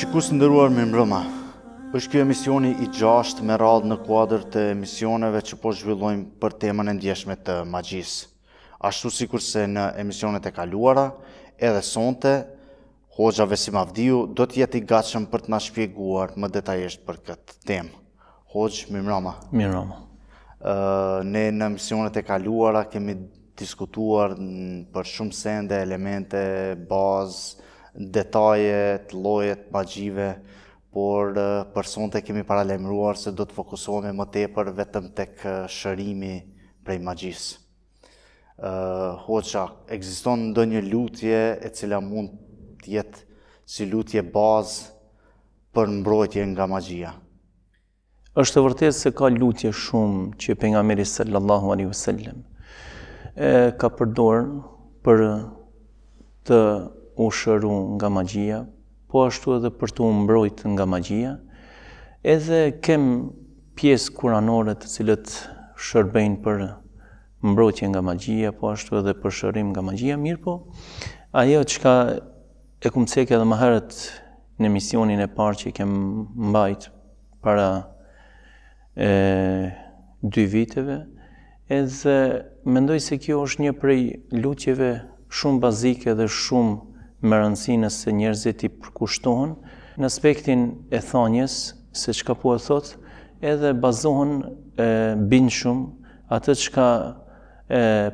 Shikus të ndëruar me mbrëma, është kjo emisioni i gjasht me radhë në kuadrë të emisioneve që po zhvillojmë për temën e ndjeshme të magjis. Ashtu si kurse në emisionet e kaluara, edhe sonte, Hoxha Vesim Avdiu do të jeti gatshëm për të nashpjeguar më detajisht për këtë temë. Hoxh, mi mrama. Mi ne në emisionet e kaluara kemi diskutuar për shumë sende, elemente, bazë, detajet, lojet, magjive, por përson të kemi paralemruar se do të fokusohemi më tepër vetëm të shërimi prej magjisë. Uh, hoqa, ekziston ndonjë një lutje e cila mund të jetë si lutje bazë për mbrojtje nga magjia? është të vërtet se ka lutje shumë që për nga meri sallallahu aleyhu sallem e ka përdorë për të u shëru nga magjia, po ashtu edhe për të mbrojt nga magjia, edhe kem pjesë kuranore të cilët shërbejnë për mbrojtje nga magjia, po ashtu edhe për shërim nga magjia, mirë po, ajo që ka e kumë cekë edhe maherët në misionin e parë që kem mbajt para e, dy viteve, edhe mendoj se kjo është një prej lutjeve shumë bazike dhe shumë me rëndësinë se njerëzit i përkushtohen, në aspektin e thonjes, se që ka po e thot, edhe bazohen e, binë shumë atë që ka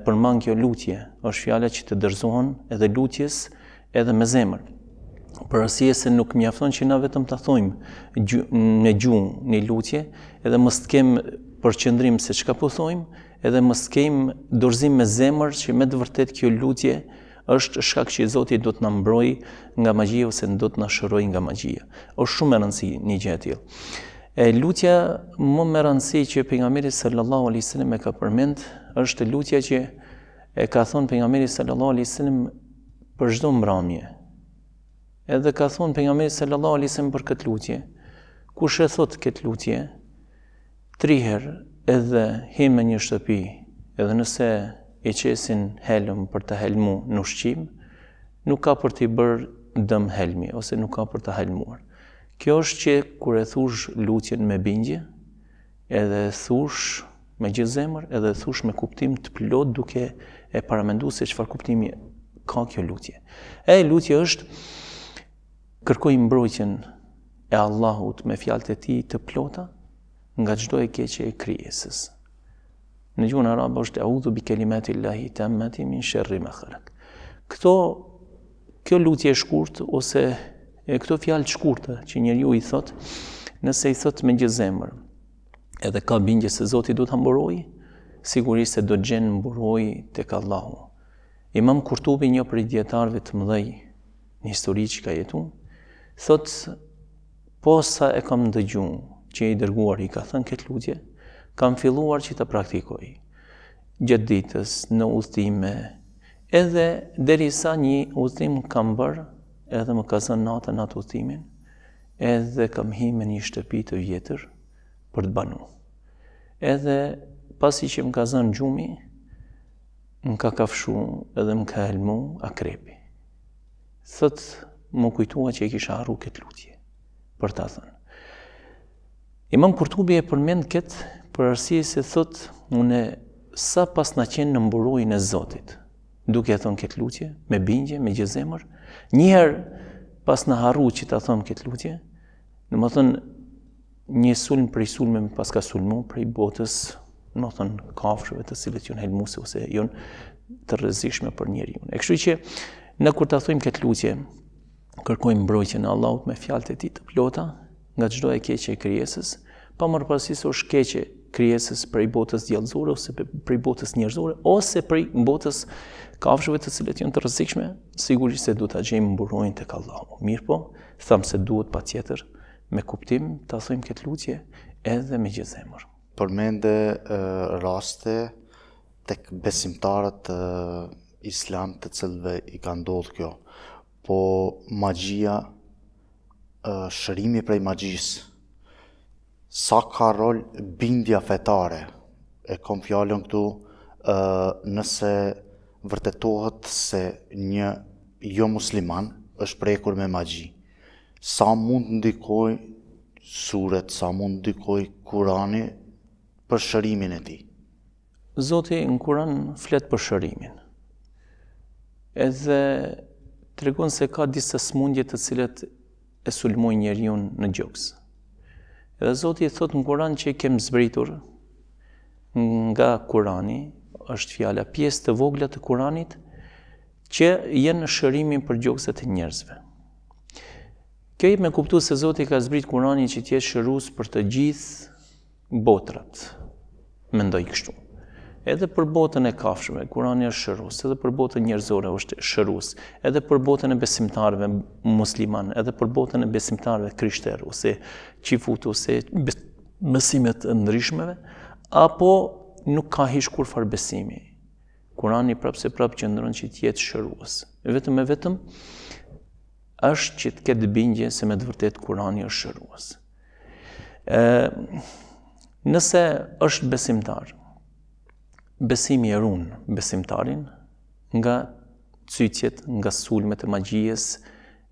përmanë kjo lutje, është fjale që të dërzohen edhe lutjes edhe me zemër. Për asje se nuk mjafton që na vetëm të thojmë në gjumë një lutje, edhe mos të kemë përqëndrim se që ka po thojmë, edhe mos kem dorzim me zemër që me të vërtet kjo lutje është shkak që Zoti do të na mbrojë nga magjia ose do të na shërojë nga magjia. Është shumë e rëndësishme një gjë e tillë. E lutja më me rëndësi që pejgamberi sallallahu alaihi wasallam e ka përmend është lutja që e ka thënë pejgamberi sallallahu alaihi wasallam për çdo mbrëmje. Edhe ka thënë pejgamberi sallallahu alaihi wasallam për këtë lutje. Kush e thot këtë lutje? 3 herë edhe him në një shtëpi, edhe nëse i qesin helëm për të helmu në shqim, nuk ka për t'i bërë dëm helmi, ose nuk ka për të helmuar. Kjo është që kërë thush lutjen me bingje, edhe thush me gjizemër, edhe thush me kuptim të plot duke e paramendu se qëfar kuptimi ka kjo lutje. E, lutje është kërkoj mbrojtjen e Allahut me fjalët e ti të plota nga gjdo e keqe e kryesës. Në gjuhën arabe është a'udhu bi kelimati llahi tammati min sharri ma khalaq. Kto kjo lutje e shkurt ose e këto fjalë të shkurtë që njeriu i thot, nëse i thot me gjë zemër, edhe ka bindje se Zoti do ta mburoj, sigurisht se do të gjen mburojë tek Allahu. Imam Kurtubi, një prej dietarëve të mëdhej në histori që ka jetu, thot, po sa e kam dëgjuar që i dërguar i ka thënë këtë lutje, kam filluar që të praktikoj. Gjëtë ditës, në ustime, edhe deri sa një ustim kam bërë, edhe më ka zënë natë në atë ustimin, edhe kam hi me një shtëpi të vjetër për të banu. Edhe pasi që më ka gjumi, më ka kafshu edhe më ka helmu akrepi. Thëtë më kujtua që e kisha arru këtë lutje për të thënë. Imam Kurtubi e përmend këtë për arsye se thot unë sa pas na qenë në mburojnë e Zotit, duke e thonë këtë lutje, me bingje, me gjëzemër, herë pas në harru që të thonë këtë lutje, në më thonë një sulm për i sulme më pas ka sulmu për i botës, në thonë kafshëve të cilët janë helmuse ose jonë të rëzishme për njerë E kështu që në kur të thonë këtë lutje, kërkojmë mbrojtje në Allahut me fjalët e ti të plota, nga çdo e keqe e krijesës, pa mërë pasisë është keqe krijesës prej botës djallëzore ose prej botës njerëzore ose prej botës kafshëve të cilët janë të rëzikshme, sigurisht se duhet ta gjejmë të tek Allahu. Mirpo, tham se duhet patjetër me kuptim ta thojmë këtë lutje edhe me gjithë zemër. Përmende raste tek besimtarët të Islam të cilëve i ka ndodhur kjo. Po magjia shërimi prej magjisë sa ka rol bindja fetare? E kom fjallën këtu nëse vërtetohet se një jo musliman është prekur me magji. Sa mund ndikoj suret, sa mund ndikoj kurani për shërimin e ti? Zoti në kuran flet për shërimin. Edhe të regon se ka disa smundje të cilet e sulmoj njerëjun në gjokës. Edhe Zoti i thot në Kur'an që kem zbritur nga Kur'ani, është fjala pjesë të vogla të Kur'anit që jenë në shërimin për gjokësat e njerëzve. Kjo i me kuptu se Zoti ka zbrit Kurani që tjetë shërus për të gjithë botrat, mendoj kështu. Uh, edhe për botën e kafshme, kurani është shërus, edhe për botën njërzore është shërus, edhe për botën e besimtarve musliman, edhe për botën e besimtarve krishter, ose qifut, ose mësimet e apo nuk ka hish kur farë besimi. Kurani prapë se prapë që ndërën që tjetë shërus. Vetëm e vetëm, është që të këtë bingje se me dëvërtet kurani është shërus. Nëse është besimtarë, besimi e run besimtarin nga cycjet, nga sulmet e magjies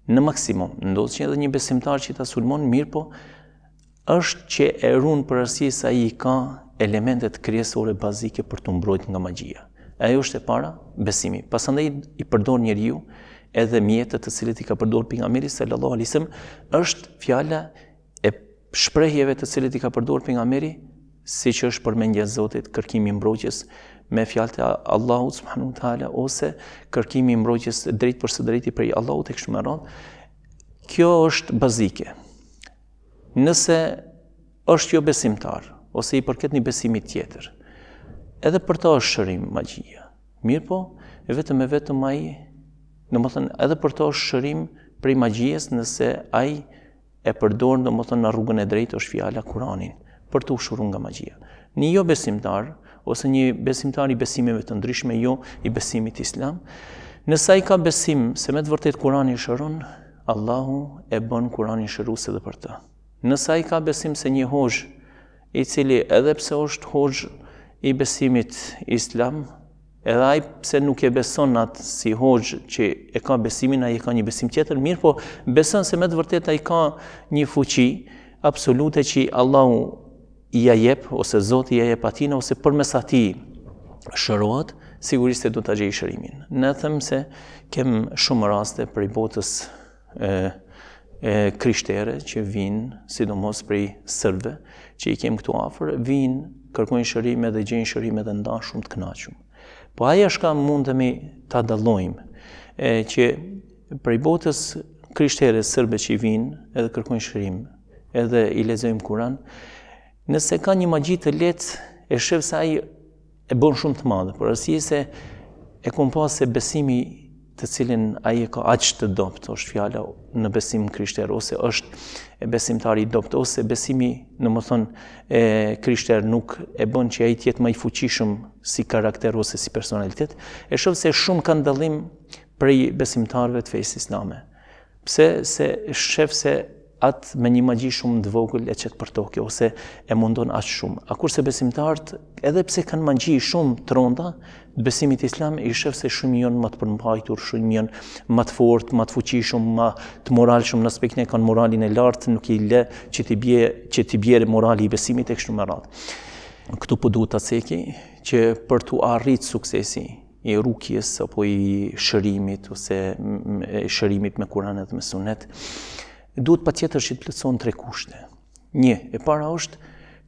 në maksimum. Ndosë që edhe një besimtar që i ta sulmon, mirë po, është që e run për arsi sa i ka elementet kriesore bazike për të mbrojt nga magjia. Ajo është e para besimi. Pasande i përdor një riu, edhe mjetët të cilët i ka përdor për nga mirë, se lëdoha lisëm, është fjalla e shprejjeve të cilët i ka përdor për nga mirë, si që është për mendje Zotit, kërkimi mbrojtjes me fjalë e Allahut subhanahu wa ose kërkimi mbrojtjes drejt për së drejti prej Allahut tek shmeron. Kjo është bazike. Nëse është jo besimtar ose i përket një besimi tjetër, edhe për ta është shërim magjia. Mirpo, e vetëm e vetëm ai, domethënë edhe për ta është shërim prej magjisë nëse ai e përdor domethënë në rrugën e drejtë është fjala Kuranin për të ushurun nga magjia. Një jo besimtar, ose një besimtar i besimeve të ndryshme jo, i besimit islam, nësa i ka besim se me të vërtet kurani i shërun, Allahu e bën kurani i shëru se dhe për të. Nësa i ka besim se një hoxh, i cili edhe pse është hoxh i besimit islam, edhe ai pse nuk e beson atë si hoxh që e ka besimin, ai i ka një besim tjetër, mirë po beson se me të vërtet ai ka një fuqi absolute që Allahu i a jep, ose zot i a jep atina, ose për mes ati shëruat, sigurisht e du të gjej shërimin. Në thëmë se kem shumë raste për i botës e, e, krishtere që vinë, sidomos për i sërve, që i kem këtu afer, vinë, kërkojnë shërime dhe gjejnë shërime dhe nda shumë të knaqëm. Po aja shka mund të mi të e, që për i botës krishtere sërbe që i vinë edhe kërkojnë shërim, edhe i lezojmë kuran, Nëse ka një magji të lehtë, e shef se ai e bën shumë të madhe, por arsye se e kam pas se besimi të cilin ai e ka aq të dopt, është fjala në besim krishter ose është e besimtari i dopt, ose besimi, në më thonë, e krishter nuk e bën që ai të jetë më i fuqishëm si karakter ose si personalitet. E shef se shumë kanë dallim prej besimtarëve të fesë islame. Pse se shef se atë me një magji shumë të vogël e qëtë për Tokio, ose e mundon atë shumë. A kurse besimtartë, edhe pse kanë magji shumë të ronda, besimit islam i shëfë se shumë jonë më të përmbajtur, shumë jonë më të fortë, më të fuqishëm, më të moral shumë në aspektin e kanë moralin e lartë, nuk i le që t'i bje, që t'i bjerë morali i besimit e kështu më Ktu Këtu po duhet të ceki që për t'u arritë suksesi i rukjes, apo i shërimit, ose shërimit me Kur'anin dhe me sunet, duhet pa tjetër që të plëtson tre kushte. Një, e para është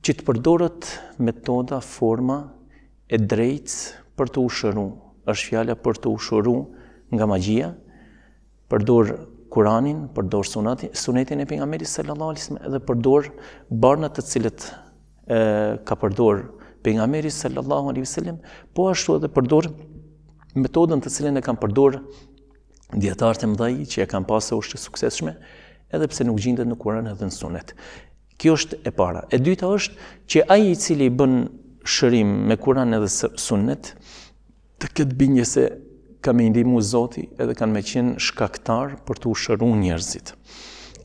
që të përdorët metoda, forma e drejtës për të ushëru. është fjalla për të ushëru nga magjia, përdorë Kuranin, përdorë sunetin e për sallallahu edhe përdorë barnat të cilët ka përdorë për nga meri sallallahu alisim, po ashtu edhe përdorë metodën të cilën e kam përdorë djetarët e mdhaji që e kam pasë o të suksesshme, edhe pse nuk gjindet në Kur'an edhe në Sunet. Kjo është e para. E dyta është që ai i cili bën shërim me Kur'an edhe sunet, të ketë bindje se ka me ndihmë Zoti edhe kanë me qenë shkaktar për të ushëruar njerëzit.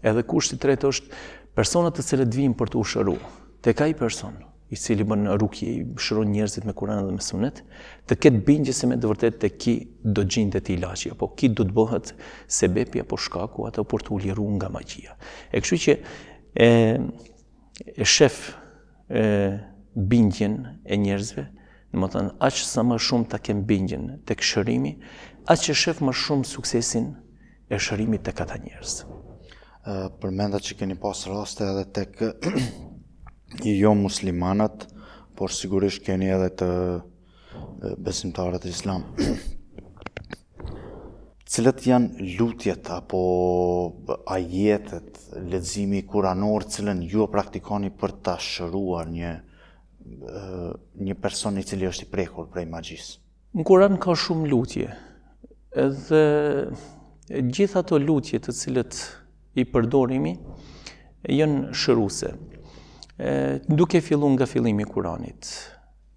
Edhe kushti i tretë është persona të cilet vinë për të ushëruar. Te ka ai person i cili bën rukje i shëron njerëzit me Kur'anin dhe me Sunet, të ketë bindje se me të vërtetë të ki do gjinte ti ilaçi apo ki do të bëhet sebepi apo shkaku ato për të uliruar nga magjia. E kështu që e e shef e bindjen e njerëzve, do të thonë aq sa më shumë ta kem bindjen të këshërimi, aq e shef më shumë suksesin e shërimit të këta njërës. Përmenda që keni pasë rraste edhe të kë i jo muslimanat, por sigurisht keni edhe të besimtarët islam. Cilët janë lutjet apo ajetet, ledzimi i cilën ju o praktikoni për të shëruar një një person i cili është i prekur prej magjis? Në kuran ka shumë lutje, edhe gjitha të lutje të cilët i përdorimi, jënë shëruse duke fillu nga fillimi Kuranit,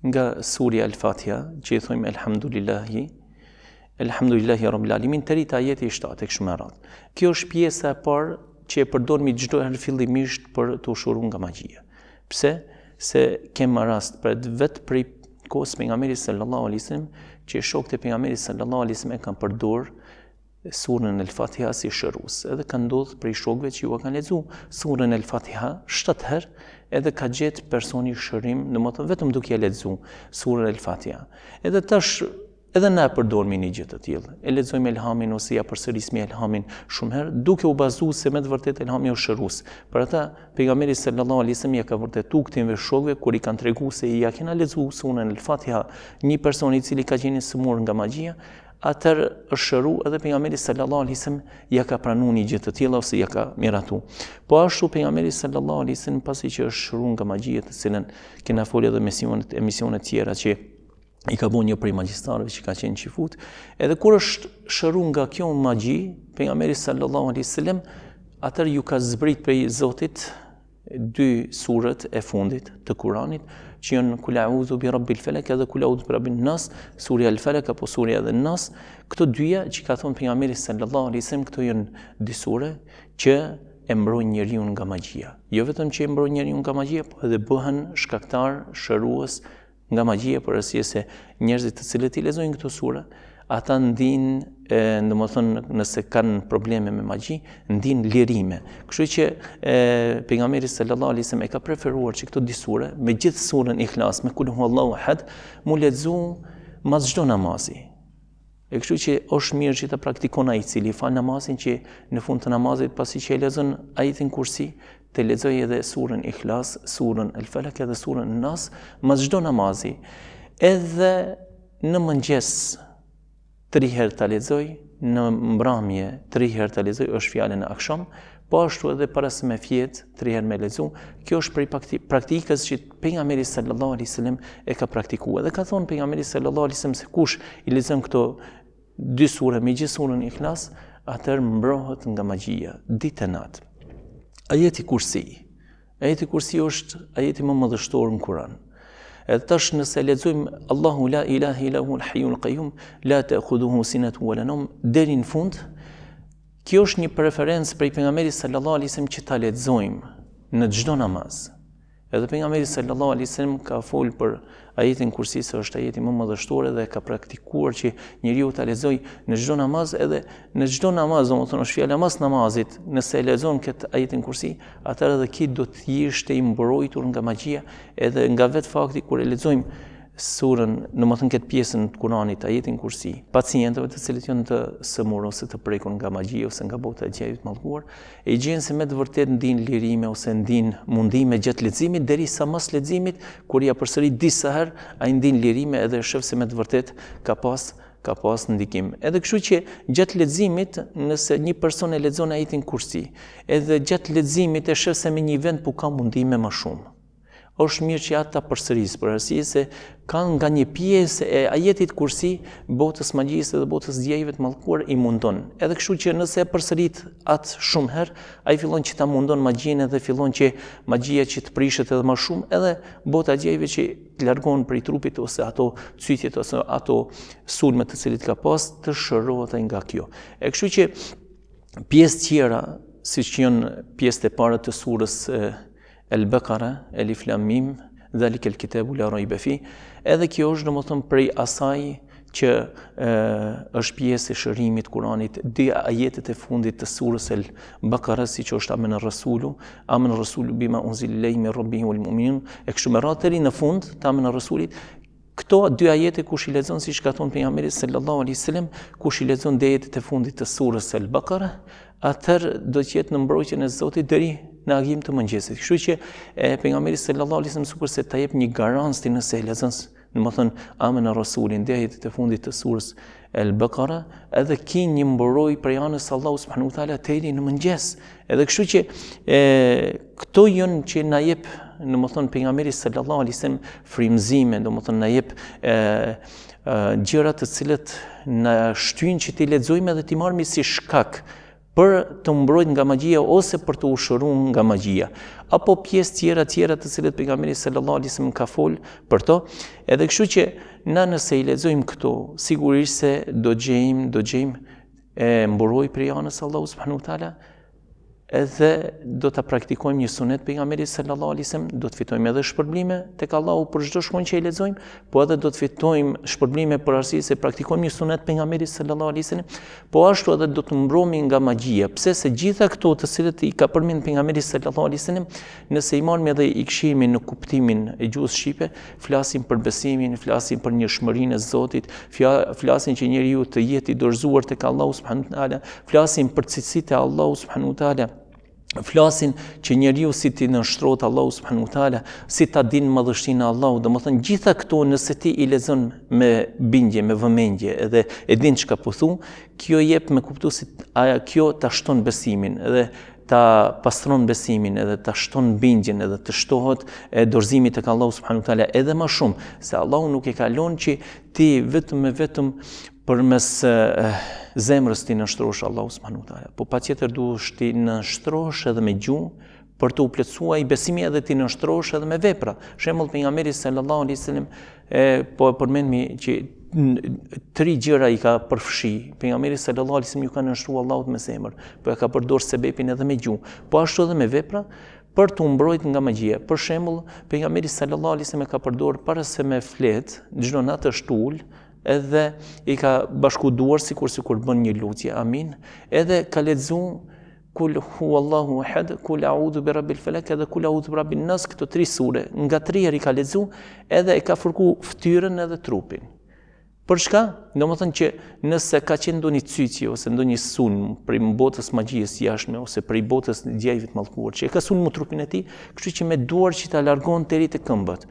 nga surja Al-Fatiha, që i thujmë Elhamdulillahi, Elhamdulillahi Rabbil Alimin, të rita jeti i shtatë e ratë. Kjo është pjesa e parë që e përdojnë mi fillimisht për të ushuru nga magjia. Pse? Se kema rast për vetë për i kosë për nga meri sallallahu alisim, që shok të për nga meri sallallahu alisim e kanë përdojnë surën e fatiha si shërus, edhe ka ndodhë për i shokve që ju a kanë lezu surën e lëfatiha shtëtëherë, edhe ka gjetë personi shërim në më të vetëm duke e ledzu surën e lëfatja. Edhe tash, edhe ne përdormi një gjithë të tjilë. E ledzojmë elhamin ose ja përsërismi elhamin shumë herë, duke u bazu se me të vërtet elhamin o shërus. Për ata, përgameri se lëllohë alisëm ja ka vërtetu këtim vë kur i kanë tregu se i ja kena ledzu surën e lëfatja një personi cili ka gjeni sëmur nga magjia, atër është shëru edhe për nga meri sallallahu alisim ja ka pranu një gjithë të tjela ose ja ka miratu. Po ashtu për nga meri sallallahu alisim pasi që është shëru nga magjijet të cilën kena folja dhe emisionet, emisionet tjera që i ka bu një prej magjistarëve që ka qenë që Edhe kur është shëru nga kjo magji, për nga meri sallallahu alisim, atër ju ka zbrit për i zotit, dy surët e fundit të Kuranit, që janë kula uzu bi rabbil felek edhe kula uzu bi rabbin nas, surja al felek apo surja dhe nas, këto dyja që ka thonë për nga mirë wasallam, këto janë dy surë që e mbrojnë njeriu unë nga magjia. Jo vetëm që e mbrojnë njeriu unë nga magjia, po edhe bëhen shkaktar, shëruës nga magjia, për rësie se njerëzit të cilët i lezojnë këto surë, ata ndinë, në më thënë, nëse kanë probleme me magji, ndinë lirime. Kështu që pingamiri së lëllali se me ka preferuar që këto disure, me gjithë surën i klasë, me kullu hua Allah mu ledzu ma zdo namazi. E kështu që është mirë që të praktikon a i cili fa namazin që në fund të namazit pasi që e lezën a i thin kursi, të lezëj edhe surën i klas, surën e lfelek edhe surën në nas, ma zdo namazi. Edhe në mëngjes, tri herë të lexoj në mbramje tri herë të lexoj është fjallën e akshom, po ashtu edhe para se me fjetë, tri herë me lexu. kjo është për praktikës që Penga Meri Sallallahu Alaihi wasallam e ka praktikuar. Dhe ka thonë Penga Meri Sallallahu Alaihi wasallam se kush i lexon këto dy sure, me gjithë surën i klasë, atër mbrohet nga magjia, ditë e natë. Ajeti kursi, ajeti kursi është ajeti më më dështorë në Kur'an. Edhe tash nëse lexojmë Allahu la ilaha illa hu al-hayyul qayyum la ta'khudhuhu sinatu wala nawm deri në fund. Kjo është një preferencë për pejgamberin sallallahu alajhi wasallam që ta lexojmë në çdo namaz. Edhe për nga meri sallallahu alisim ka full për ajetin kursi se është ajetin më më dështore dhe ka praktikuar që njëri u të alizoj në gjdo namaz edhe në gjdo namaz, do më thënë është fjallë amaz namazit, nëse alizon këtë ajetin kursi, atër edhe kitë do të jishtë i mbërojtur nga magia, edhe nga vetë fakti kër alizojmë surën, në më thënë këtë pjesën të kuranit, a jetin kursi, pacientëve të cilët jënë të sëmurë, ose të prekun nga magji ose nga bota e gjejit malkuar, e gjenë se me të vërtet ndin lirime ose ndin mundime gjëtë ledzimit, deri sa mas ledzimit, kur i apërsëri disa her, a ndin lirime edhe shëfë se me të vërtet ka pas ka pas ndikim. Edhe këshu që gjatë ledzimit, nëse një person e ledzon e në kursi, edhe gjatë ledzimit e shëfse me një vend, po ka mundime më shumë është mirë që ata përsërisin për arsye se kanë nga një pjesë e ajetit kursi botës magjisë dhe botës djejeve të mallkuar i mundon. Edhe kështu që nëse e përsërit atë shumë herë, ai fillon që ta mundon magjinë dhe fillon që magjia që të prishet edhe më shumë, edhe bota djejeve që largon i trupit ose ato cytjet ose ato sulmet të cilit ka pas të shërohet ai nga kjo. E kështu që pjesë tjera siç janë pjesët e para të surrës El Bekara, El Iflamim, dhe li kitabu la roj befi, edhe kjo është në më thëmë prej asaj që është pjesë e shërimit kuranit, dhe ajetet e fundit të surës el Bekara, si që është amen e rësullu, amen Rasulu rësullu bima unzillilej me robin u lëmumin, e kështu me rateri në fund të amen e rësullit, Kto dy ajete kush i lexon siç ka pejgamberi sallallahu alaihi wasallam, kush i lexon deri e fundit të surës Al-Baqara, atë do të jetë në mbrojtjen e Zotit deri në agjim të mëngjesit. Kështu që e pejgamberi sallallahu alajhi wasallam sukur se ta jep një garanci nëse lezon, në më thënë, amen e rasulin, dhe te të fundit të surës El Bekara, edhe ki një mbëroj prej anës Allahu subhanu thala të eri në mëngjes. Edhe kështu që e, këto jënë që na jep, në më thënë, pengameri sallallahu alisem frimzime, në më thënë, na jep gjërat të cilët në shtyn që ti ledzojme dhe ti marmi si shkak, për të mbrojt nga magjia, ose për të ushurun nga magjia, apo pjesë tjera tjera të cilët për sallallahu e lëllali më ka folë për to, edhe kështu që na nëse i lezojmë këto, sigurisht se do gjejmë, do gjejmë e mbroj për janës Allah tala, edhe do të praktikojmë një sunet për nga meri sallallahu alisem, do të fitojmë edhe shpërblime të ka lau për shdo shkon që i lezojmë, po edhe do të fitojmë shpërblime për arsi se praktikojmë një sunet për nga meri sallallahu alisem, po ashtu edhe do të mbromi nga magjia, pse se gjitha këto të sirët i ka përmin për nga meri sallallahu alisem, nëse i marmi edhe i këshimi në kuptimin e gjuz shqipe, flasim për besimin, flasim për një shmërin e zotit, flasim që njeri ju të jeti dorzuar të ka Allah subhanu flasim për cicit e Allahu subhanu ta'ala, flasin që njeriu si ti në shtrot Allahu subhanahu wa taala si ta din madhështinë e Allahut domethënë gjitha këto nëse ti i lezon me bindje me vëmendje edhe e din çka po thu, kjo jep me kuptu si aja kjo ta shton besimin edhe ta pastron besimin edhe ta shton bindjen edhe të shtohet e dorëzimit tek Allahu subhanahu wa taala edhe më shumë se Allahu nuk e ka lënë që ti vetëm me vetëm për mes eh, zemrës ti në shtrosh, Allah usë po pa qeter du shti në shtrosh edhe me gjuhë, për të upletsua i besimi edhe ti në shtrosh edhe me vepra. Shemull për nga meri se lëllahu po e përmenmi që tri gjëra i ka përfshi, për nga meri se lëllahu ju ka në shtru Allahut me zemër, po e ka përdor se bepin edhe me gjuhë, po ashtu edhe me vepra, për të umbrojt nga magjia. Për shembul, për nga meri sallallalli se me ka përdor, për se me flet, në gjënë natë edhe i ka bashkuduar si kur si kur bën një lutje, amin, edhe ka ledzu kul huallahu ahad, kul audhu bi l felek, edhe kul audhu bi rabbil nës, këto tri sure, nga tri e ri ka ledzu, edhe i ka fërku ftyrën edhe trupin. Për shka, në më thënë që nëse ka qenë ndonjë cytje, ose ndonjë sunë për i më botës magjisë jashme, ose për i botës djajvit malkuar, që e ka sunë më trupin e ti, kështu që me duar që ta largon të rritë e këmbët.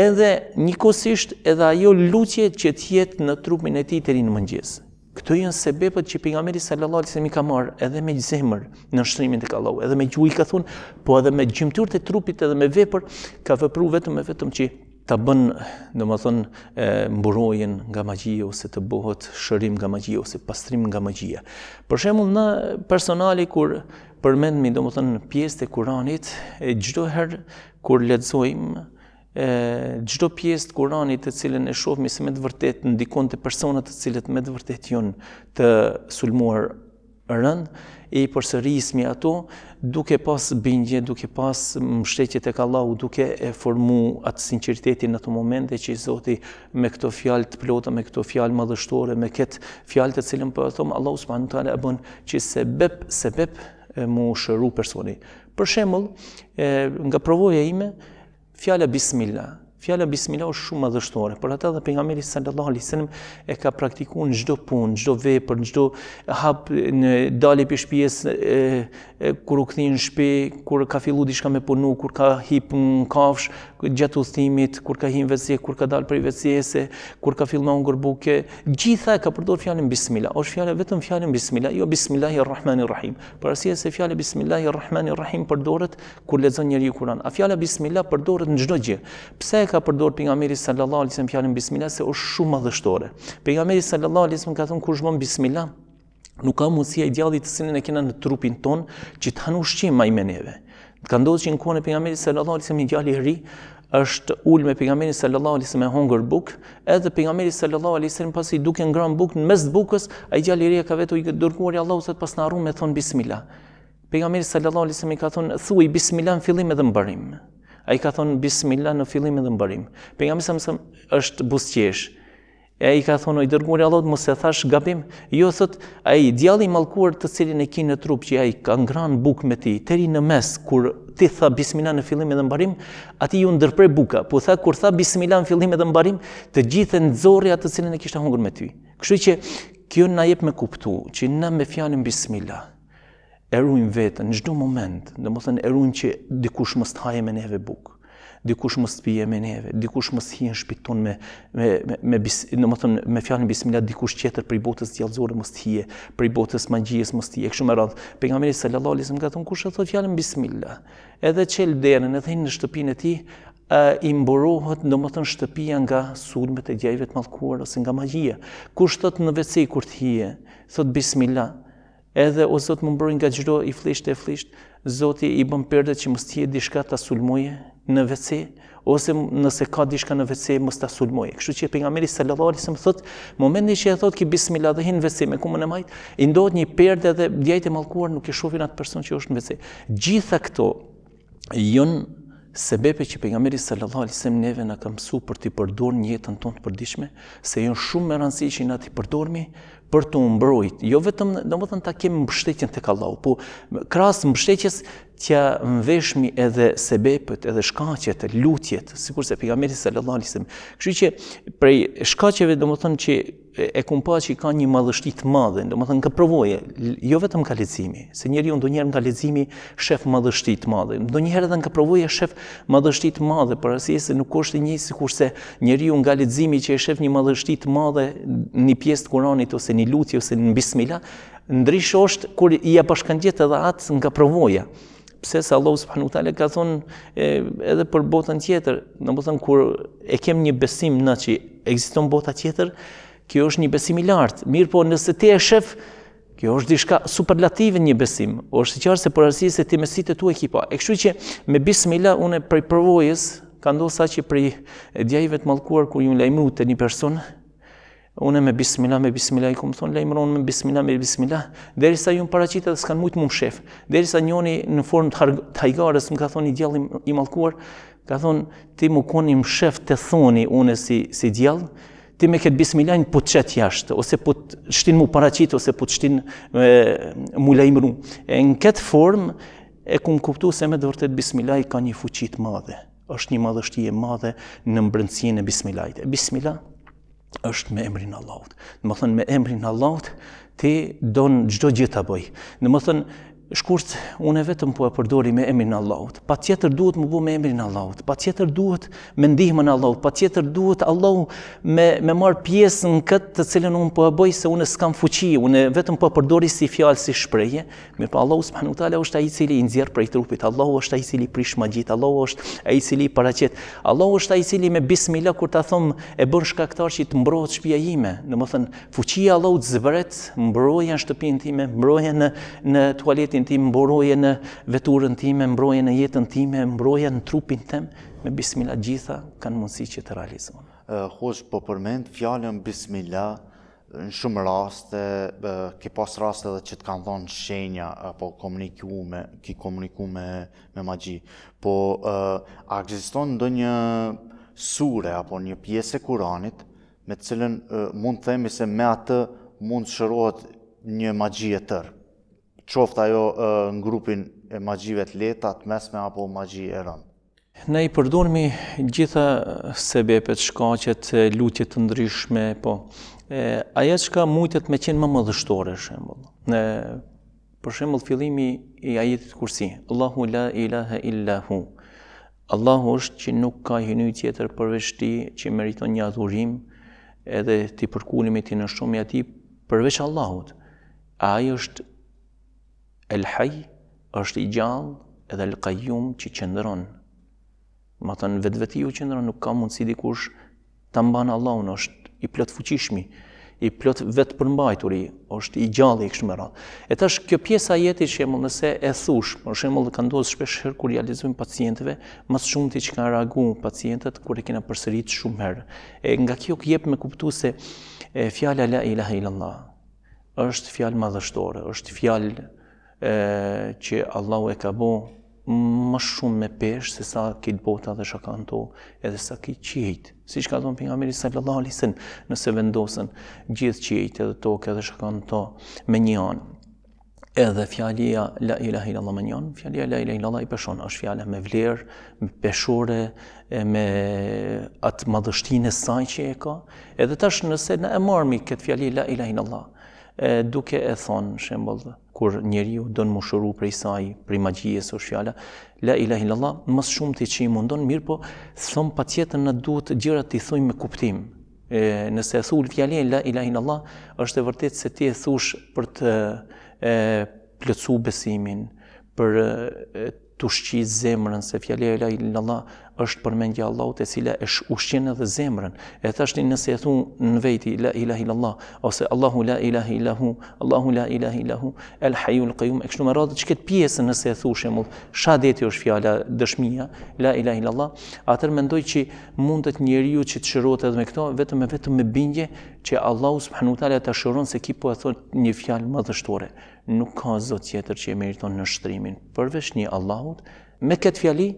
Edhe një kosisht edhe ajo lutje që tjetë në trupin e ti të rritë në mëngjes. Këto jënë sebepët që për nga meri sallallallis mi ka marë edhe me gjëzemër në nështrimin të kalau, edhe me gjuj ka thunë, po edhe me gjymëtyrët të trupit edhe me vepër, ka vëpru vetëm e vetëm që të bën, në mburojen nga magjia, ose të bëhet shërim nga magjia, ose pastrim nga magjia. Për shembull, në personali, kur përmendmi, në më thënë, pjesë të kuranit, çdo herë kur ledzojmë, gjdo pjesë të kuranit të cilën e shofëmi se me të vërtet ndikon të personat të cilët me të vërtet jonë të sulmuar rënd, e i përsërismi ato, duke pas bingje, duke pas mështetjit e kalau, duke e formu atë sinceritetin në të moment që i Zoti me këto fjallë të plota, me këto fjallë madhështore, me këtë fjallë të cilën për po atëm, Allah usma në tale e bën që i sebep, sebep e mu shëru personi. Për shemull, nga provoje ime, fjallë e bismillah, Fjala bismillah është shumë e dhështore, por atë edhe pejgamberi sallallahu alajhi wasallam e ka praktikuar çdo punë, çdo vepër, çdo hap në dalje pi shtëpisë, kur u kthi në shtëpi, kur ka filluar diçka me punu, kur ka hip në kafsh, gjatë udhëtimit, kur ka hyrë në vezë, kur ka dalë për vezëse, kur ka filluar në gjitha e ka përdorur fjalën bismillah. Është fjala vetëm fjalën bismillah, jo bismillahir rahim. Por asnjë se fjala bismillahir rahim përdoret kur lexon njeriu Kur'an. A fjala bismillah përdoret në çdo gjë. Pse ka përdor pejgamberi sallallahu alajhi wasallam fjalën bismillah se është shumë madhështore. Pejgamberi sallallahu alajhi wasallam ka thënë kush më bismillah nuk ka mundësi ai djalli të sinën e kenë në trupin ton që të han ushqim më me neve. Ka ndodhur që në kohën e pejgamberit sallallahu alajhi wasallam një djalë i ri është ul me pejgamberin sallallahu alajhi wasallam e hungur book, edhe pejgamberi sallallahu alajhi wasallam pasi duke ngrënë buk në mes të bukës, ai djalë i ri ka vetë u dërguar i Allahut se të pas na harru me thon bismillah. Pejgamberi sallallahu alajhi wasallam i ka thon thuaj bismillah fillim edhe në barim. A i ka thonë bismillah në fillim e më bërim. Për nga mësëm është busqesh. E i ka thonë, i dërgumër e allot, mos e thash gabim. Jo, thot, a i djali malkuar të cilin e kinë në trup, që a i ka ngran buk me ti, teri në mes, kur ti tha bismillah në fillim e më bërim, ati ju ndërpre buka. Po tha, kur tha bismillah në fillim e më bërim, të gjithë në zorja të cilin e kishtë hungur me ty. Kështu që kjo në jep me kuptu, që na me bismillah, eruim vetën në çdo moment, do e thënë që dikush mos të hajë me neve buk, dikush mos të pije me neve, dikush mos hiën në shpiton me me me bis, do me fjalën bismillah dikush tjetër prej botës djallëzore mos të hije, prej botës magjisë mos të hije. Kështu më radh, pejgamberi sallallahu alajhi wasallam ka thënë kush e thot fjalën bismillah. Edhe çel derën, e thënë në shtëpinë e tij, i mburohet domethën shtëpia nga sulmet e gjajve të mallkuar ose nga magjia. Kush thot në WC kur të hije, thot bismillah, edhe o Zot më mbroj nga çdo i flisht e flisht, Zoti i bën perde që mos ti e diçka ta sulmoje në WC ose nëse ka diçka në WC mos ta sulmoje. Kështu që pejgamberi sallallahu alajhi wasallam thotë, momentin që e thotë ki bismillah dhe hin në WC me kumën e majt, i ndohet një perde dhe djajtë e mallkuar nuk e shohin atë person që është në WC. Gjithë këto, janë sebepe që pejgamberi sallallahu alajhi wasallam neve na ka mësuar për të përdorur një jetën tonë të përditshme, se janë shumë më rëndësishme na të përdormi për të mbrojt, jo vetëm, do më thënë, ta kemi mbështetjen të kallahu, po krasë mbështetjes tja mveshmi edhe sebepët, edhe shkacjet, lutjet, sikur se pigameri sallallallisim. Kështu që prej shkacjeve, do më thënë që e kumpa që i ka një madhështit madhe, do më thënë ka provoje, jo vetëm ka lecimi, se njeri unë do njerë në ka lecimi shef madhështit madhe, do njerë edhe në ka provoje shef madhështit madhe, për asje se nuk është një sikur se njeri unë ka lecimi që e shef një madhështit madhe një pjesë të kuranit, ose një lutje, ose në bismila, ndrysh është kur i apashkandjet edhe atë nga provoja pse se Allah subhanu tale ka thonë edhe për botën tjetër, në më kur e kem një besim në që ekziston bota tjetër, kjo është një besim i lartë, mirë po nëse ti e shef, kjo është dishka superlative një besim, o është qarë se për arsijës e ti me si të tu ekipa. Po, e kështu që me bismila, une prej përvojës, ka ndohë sa që prej djajve të malkuar, kur ju në të një personë, une me bismillah, me bismillah, i kumë thonë, me bismillah, me bismillah, derisa ju në paracitë dhe s'kanë mujtë mu më shef, deri njoni në formë të hajgarës, më ka thonë i djallë i malkuar, ka thonë, ti më koni më shef të thoni une si, si djallë, ti me këtë bismillah po të jashtë, ose po të shtin mu paracitë, ose po të shtin e, mu lejmëru. E në këtë formë, e më kuptu se me vërtet bismillah ka një fuqit madhe, është një madhështi e madhe në mbrëndësien e bismillahit. bismillah, është me emrin Allahut. Do të thonë me emrin Allahut ti don çdo gjë bëj. Do të thonë shkurt unë vetëm po e përdori me emrin e Allahut. Pa tjetër duhet më bu me emrin e Allahut. Pa tjetër duhet me ndihmën e Allahut. Pa tjetër duhet Allahu me me marr pjesë në këtë të cilën unë po e bëj se unë s'kam fuqi, unë vetëm po e përdori si fjalë si shprehje. Mirë, pa po, Allahu subhanahu wa taala është ai i cili i nxjerr prej trupit. Allahu është ai i cili prish magjit. Allahu është ai i cili paraqet. Allahu është ai i cili me bismillah kur ta them e bën shkaktar që të mbrohet shtëpia ime. Domethën fuqia e Allahut zbret mbrojën shtëpinë time, mbrojën në në tualet vetin tim, mbroje në veturën time, mbroje në jetën time, mbroje në trupin tim, me bismila gjitha kanë mundësi që të realizohen. Uh, po përmend fjallën bismila, në shumë raste, ke pas raste dhe që të kanë dhonë shenja, apo komuniku me, ki komuniku me, magji. Po, uh, a egziston ndë një sure, apo një pjesë e kuranit, me cilën mund të themi se me atë mund të shërohet një magji e tërë? qofta jo në grupin e magjive të letat, mesme apo magji e rëndë. Ne i përdurmi gjitha sebepet, shkacet, lutjet të ndryshme, po. Aja që ka mujtet me qenë më më dhështore, shemëll. Për shemëll, fillimi i ajitit kursi. Allahu la ilaha illa hu. Allahu është që nuk ka hinu tjetër tjetër përveçti që meriton një adhurim edhe të i ti i në shumë i ati përveç Allahut. Aja është El Hay është i gjallë edhe El Qayyum që qëndron. Do të thonë vetvetiu që ndron nuk ka mundësi dikush ta mban Allahun, është i plot fuqishëm, i plot vetë përmbajturi, është i gjallë kështu më radh. E tash kjo pjesa jeti që mund nëse e thush, për shembull ka nduos shpesh herë kur realizojmë pacientëve, më shumë ti çka reagojnë pacientët kur e kena përsërit shumë herë. E nga kjo që me kuptues se fjala la ilaha illallah është fjalë madhështore, është fjalë që Allahu e ka bo më shumë me peshë se sa kitë bota dhe shaka në to edhe sa kitë qijitë. Si që ka thonë për nga mirë i sajtë nëse vendosën gjithë qijitë edhe tokë edhe shaka në to me një anë edhe fjalia la ilaha illallah me njon, fjalia la ilaha illallah i peshon, është fjala me vlerë, me peshore, me atë madhështinë e saj që e ka. Edhe tash nëse na e marmi kët fjali la ilaha illallah, duke e thonë shembull, kur njeriu do të prej saj, prej magjisë ose fjala, la ilaha illallah, më shumë ti çim mundon, mirë po, thon patjetër na duhet gjëra ti thoj me kuptim. E nëse e thul fjalën la ilaha illallah, është e vërtetë se ti e thosh për të e, plëcu besimin, për e, të ushqiz zemrën se fjalë la ilaha illallah është përmendja Allahut e cila e ushqen edhe zemrën. E thashni nëse e thon në veti la ilaha illallah ose Allahu la ilaha illahu, Allahu la ilaha illahu, el hayyul al qayyum, kështu më radhë çket pjesën nëse e thoshim, shadeti është fjala dëshmia, la ilaha illallah, Atë mendoj që mundet njeriu që të shërohet edhe me këto, vetëm e vetëm me bindje që Allahu subhanahu wa taala ta shëron se ki po e thot një fjalë madhështore. Nuk ka zot tjetër që e meriton në shtrimin, përveç një Allahut. Me këtë fjali,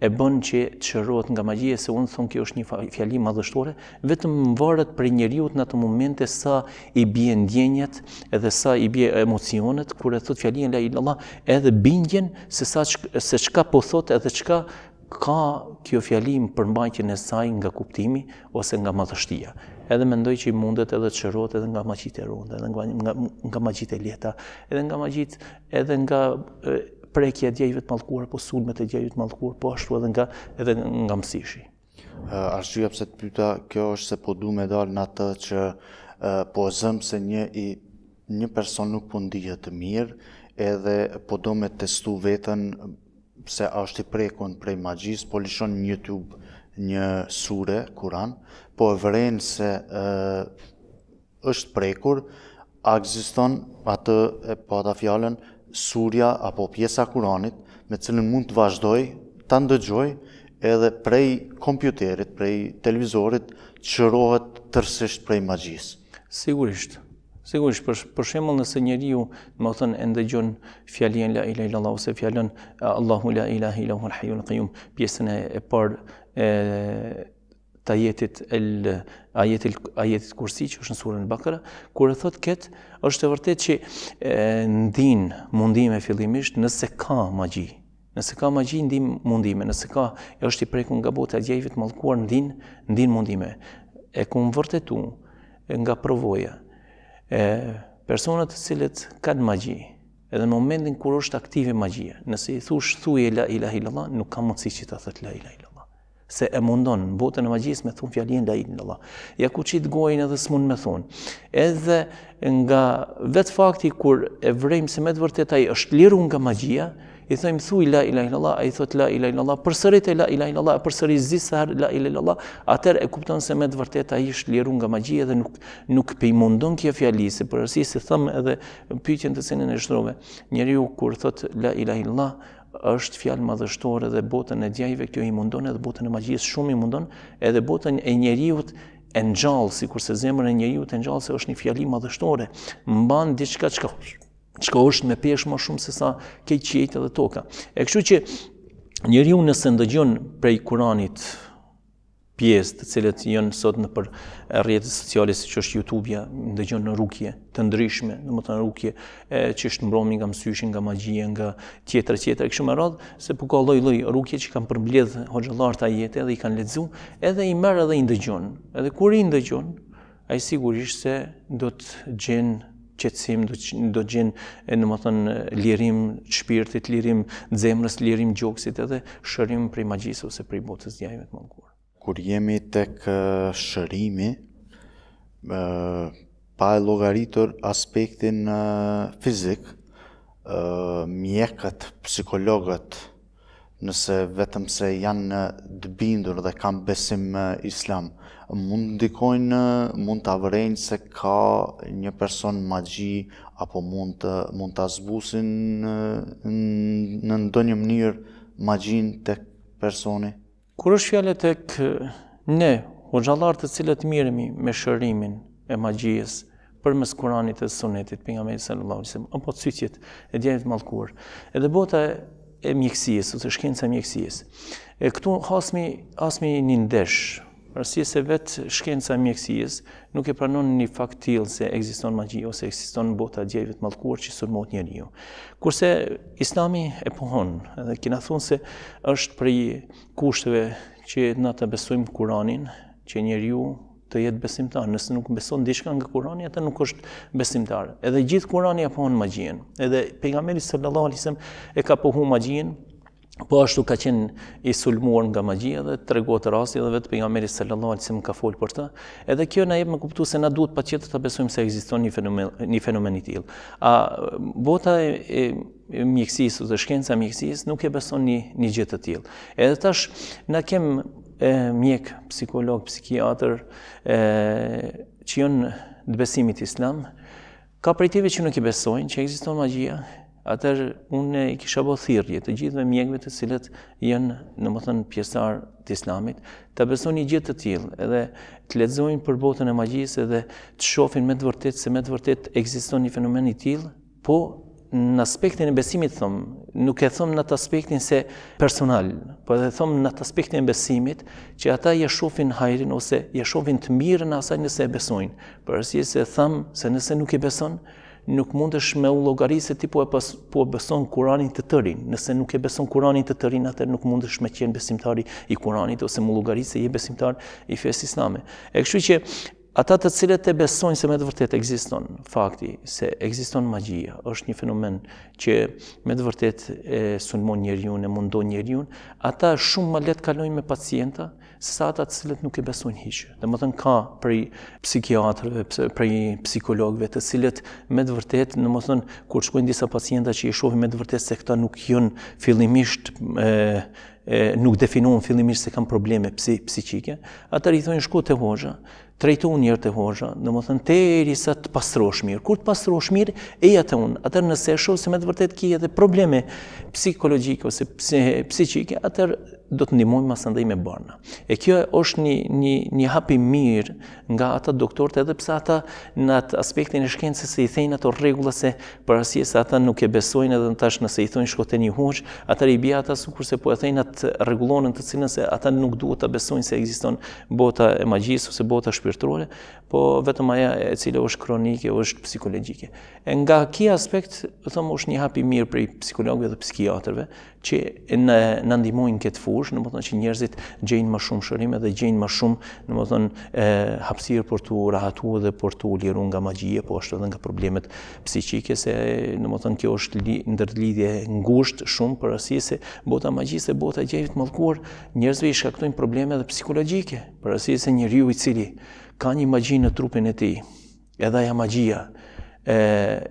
e bën që të shërohet nga magjia se unë thon kjo është një fjalim madhështore, vetëm varet për njeriu në ato momente sa i bje ndjenjet, edhe sa i bje emocionet kur e thot e la ilallah, edhe bindjen se sa se çka po thot edhe çka ka kjo fjalim për e saj nga kuptimi ose nga madhështia. Edhe mendoj që i mundet edhe të shërohet edhe nga magjitë e rënda, edhe nga nga nga magjitë e lehta, edhe nga magjit, edhe nga prekje e djejve të mallkuar, po sulme të djejve të mallkuar, po ashtu edhe nga edhe nga mësishi. Arshqyja pse të pyeta, kjo është se po du me dalë në atë që po zëm se një i një person nuk po ndihet të mirë, edhe po do me testu veten se a është i prekon prej magjis, po lishon një YouTube një sure, kuran, po e se është prekur, a egziston atë e po ata fjallën, surja apo pjesa kuranit me cilën mund të vazhdoj të ndëgjoj edhe prej kompjuterit, prej televizorit qërohet tërsisht prej magjis. Sigurisht, sigurisht, për, për shemëll nëse njeri ju më thënë e ndëgjon fjallin la ila ila Allah ose fjallin Allahu la ila ila hu al hajun qëjum pjesën e, e të ajetit el ajetit ajetit kursi që është në surën e bakëra, kur e thot kët, është e vërtet që ndin mundime fillimisht nëse ka magji. Nëse ka magji ndin mundime, nëse ka është i prekur nga botë e djejvit mallkuar ndin ndin mundime. E ku vërtetu nga provoja e persona të cilët kanë magji edhe në momentin kur është aktive magjia, nëse i thush thuje la ilahe illallah, nuk ka mundësi që ta thotë la ilahe se e mundon në botën e magjisë me thon fjalën la ilaha illallah. Ja ku çit gojën edhe s'mund me thon. Edhe nga vet fakti kur e vrim se me të vërtet ai është liru nga magjia, i thojmë thuj la ilaha illallah, ai thot la ilaha illallah, përsërit la ilaha illallah, përsërit zisa la ilaha illallah, atëherë e kupton se me të vërtet ai është liru nga magjia dhe nuk nuk pe i mundon kjo fjalë se përsëri si thëm edhe pyetjen të sinën e shtrove. Njeriu kur thot la ilaha illallah, është fjalë madhështore dhe botën e djajve kjo i mundon edhe botën e magjisë shumë i mundon edhe botën e njeriu të e ngjall sikur se zemra e njeriu të ngjall se është një fjalë madhështore mban diçka çka çka është më pesh më shumë se sa keqjet edhe toka e kështu që njeriu nëse ndëgjon prej Kuranit pjesë të cilët janë sot në për rjetës sociali si që është YouTube-ja, në në rukje të ndryshme, në më të në rukje e, që është mbromi nga mësyshin, nga magjia, nga tjetër, tjetër, e me radhë, se po ka loj loj rukje që kanë përmbledh hoxëllarë të jetë edhe i kanë ledzu, edhe i merë edhe i ndëgjonë. Edhe kur i ndëgjonë, ai sigurisht se do të gjenë qetësim, do, do gjenë, në më lirim të shpirtit, lirim zemrës, lirim gjoksit edhe shërim prej magjisë ose prej botës djajme të mangur kur jemi tek shërimi pa e llogaritur aspektin fizik, mjekët, psikologët, nëse vetëm se janë të bindur dhe kanë besim në Islam, mund ndikojnë, mund ta vërejnë se ka një person magji apo mund mund ta zbusin në në ndonjë mënyrë magjin tek personi. Kur është fjale të kë ne, o gjallartë të cilët mirëmi me shërimin e magjies, për mes kuranit e sunetit, për nga me sallallahu alisim, apo të sytjet e djenit malkuar, edhe bota e mjekësijës, o të shkenca e mjekësijës. E këtu hasmi, hasmi një ndesh, përsi se vetë shkenca mjekësijës nuk e pranon një fakt tjilë se eksiston magji ose eksiston bota djejve të malkuar që sërmot njëri ju. Kurse islami e pohon edhe kina thunë se është prej kushtëve që na të besojmë kuranin që njëri ju të jetë besimtar. Nëse nuk beson diçka nga Kurani, atë nuk është besimtar. Edhe gjithë Kurani e pohon në magjinë. Edhe pejgamberi sallallahu alajhi wasallam e ka pohu magjinë Po ashtu ka qenë i sulmuar nga magjia dhe treguohet rasti edhe vetë pejgamberi sallallahu alajhi wasallam ka folë për të. Edhe kjo na jep më kuptu se na duhet qëtë të besojmë se ekziston një fenomen një fenomen i tillë. A bota e, mjekësisë ose shkenca mjekësisë nuk e beson një një gjë të tillë. Edhe tash na kem mjekë, mjek, psikolog, psikiatër që jënë të besimit islam, ka prej që nuk e besojnë që ekziston magjia, atër unë e kisha bo thirje të gjithve mjekve të cilët jenë në më thënë pjesar të islamit, të besoni gjithë të tjilë edhe të ledzojnë për botën e magjisë edhe të shofin me të vërtet se me të vërtet eksiston një fenomen i tjilë, po në aspektin e besimit thëmë, nuk e thëmë në të aspektin se personal, po edhe thëmë në të aspektin e besimit që ata je shofin hajrin ose je shofin të mirë në asaj nëse e besojnë, përësje se thëmë se nëse nuk e besojnë, nuk mund të shme u logari se ti po e pas, po beson kuranin të tërin. Nëse nuk e beson kuranin të tërin, atër nuk mund të shme qenë besimtari i kuranit, ose mu logari se je besimtar i fjesë islame. E kështu që ata të cilët e besojnë se me të vërtet eksiston, fakti se eksiston magjia, është një fenomen që me të vërtet e sunmon njëriun, e mundon njëriun, ata shumë ma letë kalojnë me pacienta, se sa ata të cilët nuk i besojnë hiç. Domethën ka për psikiatrëve, për psikologëve të cilët me të vërtetë, domethën kur shkojnë disa pacienta që i shohin me të vërtetë se këta nuk janë fillimisht e, e nuk definohen fillimisht se kanë probleme psi, psiqike, ata i thonë shko te hoxha, trejtu një herë te hoxha, domethën te të pastrosh mirë. Kur të pastrosh mirë, e ja te un. Atë nëse e shoh se me të vërtetë ke edhe probleme psikologjike ose psi, psiqike, atë do të ndihmojmë mas ndaj me bërna. E kjo është një një një hap i mirë nga ata doktorët edhe pse ata në atë aspektin e shkencës se i thënë ato rregulla se parasia se ata nuk e besojnë edhe në tash nëse i thonë shkote një huaj, ata i bia ata kurse po e thënë atë rregullonin të cilën se ata nuk duhet ta besojnë se ekziston bota e magjisë ose bota shpirtërore, po vetëm ajo e cila është kronike, është psikologjike. E nga ky aspekt, them, është një hap i mirë për psikologët dhe psikiatrëve që në, në ndihmojnë këtë fu fush, në më thënë që njerëzit gjenë më shumë shërime dhe gjenë më shumë, në më thënë, hapsirë për të rahatu dhe për të liru nga magjie, po ashtu edhe nga problemet psikike, se në më thënë kjo është li, ndërlidhje ngusht shumë për asi se bota magjie se bota gjevit më njerëzve i shkaktojnë probleme dhe psikologike, për asi se njeri i cili ka një magjie në trupin e ti, edhe aja magjia,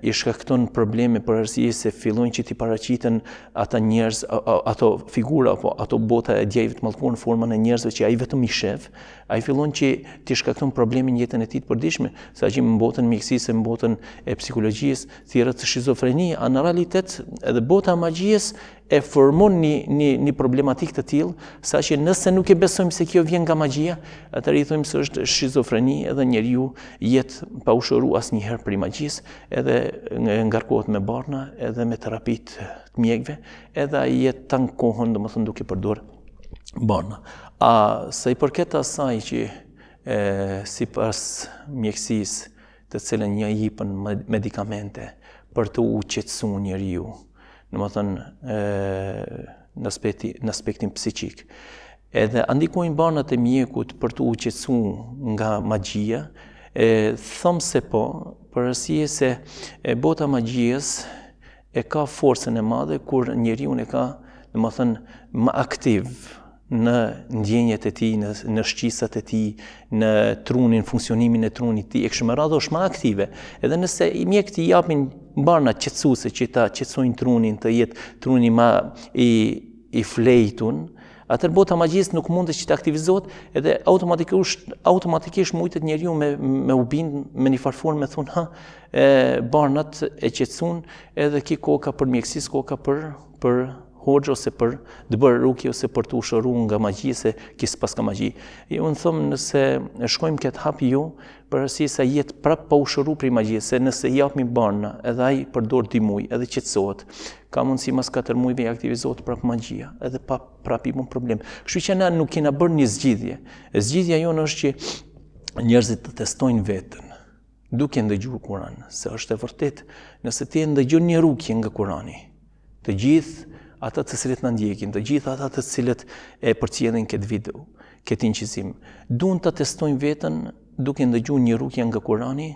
i shkakton probleme për arsye se fillojnë që ti paraqiten ata njerëz ato figura apo ato bota e të mallkuar në formën e njerëzve që ai vetëm i shef, ai fillon që ti shkakton probleme në jetën e tij të përditshme, sa që në botën mjekësisë, në botën e psikologjisë, të shizofreni, në realitet edhe bota e magjisë e formon një problematik të tilë, sa që nëse nuk e besojmë se kjo vjen nga magjia, atër i thujmë se është shizofreni edhe njerë ju jetë pa ushoru asë njëherë për i magjis, edhe ngarkohet me barna, edhe me terapit të mjekve, edhe jetë tanë kohën, dhe më thënë duke përdur barna. A se i përket asaj që si pas mjekësis të cilën një jipën medikamente për të uqetsu njerë ju, në më thënë, në, aspekti, në aspektin psikik. Edhe andikojnë banat e mjekut për të uqetsu nga magjia, e thëmë se po, për rësie se e bota magjies e ka forësën e madhe, kur njëri unë e ka, në më thënë, më aktivë, në ndjenjet e ti, në, në shqisat e ti, në trunin, funksionimin e trunit ti, e kështë më radhë është ma aktive. Edhe nëse i mjekti i apin barna qetsuse që ta qetsojnë trunin, të jetë trunin ma i, i flejtun, atër bota magjisë nuk mund të që të aktivizot, edhe automatikisht, automatikisht mujtët njeriu me, me ubin, me një farfor, me thunë, ha, e, barnat e qetsun, edhe ki koka për mjekësis, koka për, për hoxhë ose për të bërë rukje ose për të ushëru nga magji se kisë pas ka magji. Unë thëmë nëse shkojmë këtë hapë ju, jo, përësi se jetë prapë pa ushëru për magji, se nëse japëmi barna edhe ai përdorë di muj edhe qëtësot, ka mundësi mas 4 mujve i aktivizohet prapë magjia edhe pa prapë i mund problem. Kështu që na nuk kena bërë një zgjidhje. Zgjidhja jonë është që njerëzit të testojnë vetën duke ndëgjuar Kuran, se është e vërtet, nëse ti ndëgjon një rukje nga Kurani, të gjithë ata të cilët në ndjekin të gjitha ata të cilët e përcjellin këtë video, këtë incizim, duan të testojnë veten duke ndëgjuar një rukja nga Kurani,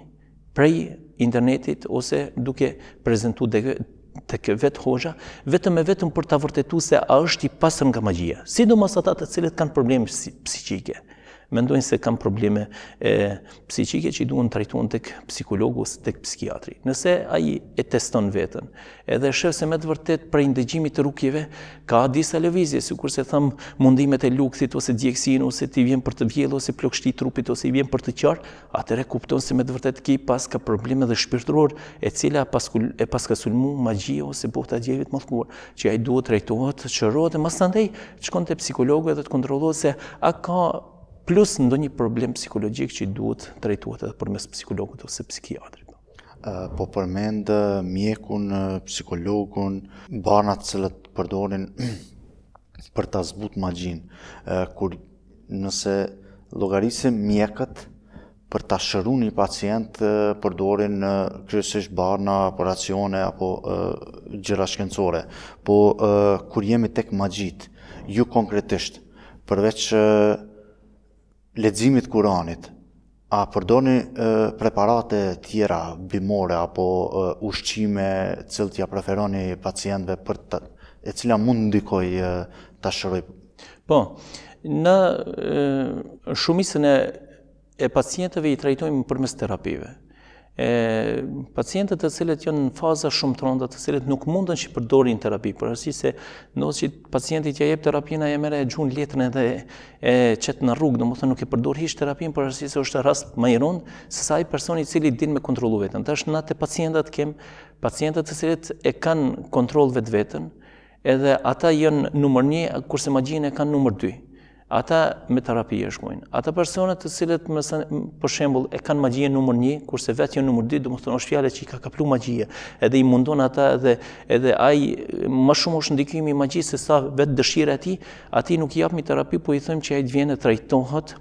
prej internetit ose duke prezantuar tek vet hoxha, vetëm e vetëm për ta vërtetuar se a është i pastër nga magjia, sidomos ata të cilët kanë probleme psiqike mendojnë se kanë probleme psikike psiqike që i duhen trajtuar tek psikologu ose tek psikiatri. Nëse ai e teston veten, edhe shoh se me të vërtetë për ndëgjimit të rrugëve ka disa lëvizje, sikurse them mundimet e luksit ose djegësinë ose ti vjen për të vjedhur ose plokshti trupit ose i vjen për të qarë, atëre kupton se me të vërtetë ki pas ka probleme dhe shpirtëror e cila e pas ka sulmu magji ose bota djevit djerit mallkuar, që ai duhet trajtohet, çrohet e mos ndaj, shkon te psikologu edhe të kontrollohet se a ka plus ndo një problem psikologjik që i duhet të rejtuat edhe për mes psikologët ose psikiatrit. Po përmendë mjekun, psikologun, banat cilët përdorin për të zbut ma gjinë. Kur nëse logarisim mjekët për të shëru një pacient përdorin kryesisht barna, operacione apo gjëra shkencore. Po kur jemi tek magjit, ju konkretisht, përveç ledzimit kuranit, a përdoni preparate tjera, bimore, apo ushqime cilë tja preferoni pacientve për të e cila mund ndikoj të shëroj? Po, në shumisën e pacientëve i trajtojmë përmes terapive pacientët të cilët janë në faza shumë të rënda, të cilët nuk mundën që përdorin terapi, për është që nështë që pacientit ja jep terapina e mere e gjunë letrën edhe e qëtë në rrugë, në më thënë nuk e përdor hish terapin, për është që është rast më i rëndë, së saj personi cili din me kontrolu vetën. Të është në atë pacientat kem, pacientat të cilët e kanë kontrol vetë vetën, edhe ata jënë numër një, kurse ma gjinë e kanë numër dy ata me terapi e shkojnë. Ata personat të cilët për shembull e kanë magjinë numër 1, kurse vetë janë numër 2, domethënë është fjala që i ka kaplu magjia, edhe i mundon ata edhe edhe ai më shumë është ndikimi i magjisë se sa vetë dëshira e tij, aty nuk i mi terapi, po i them që ai të vjen të trajtohet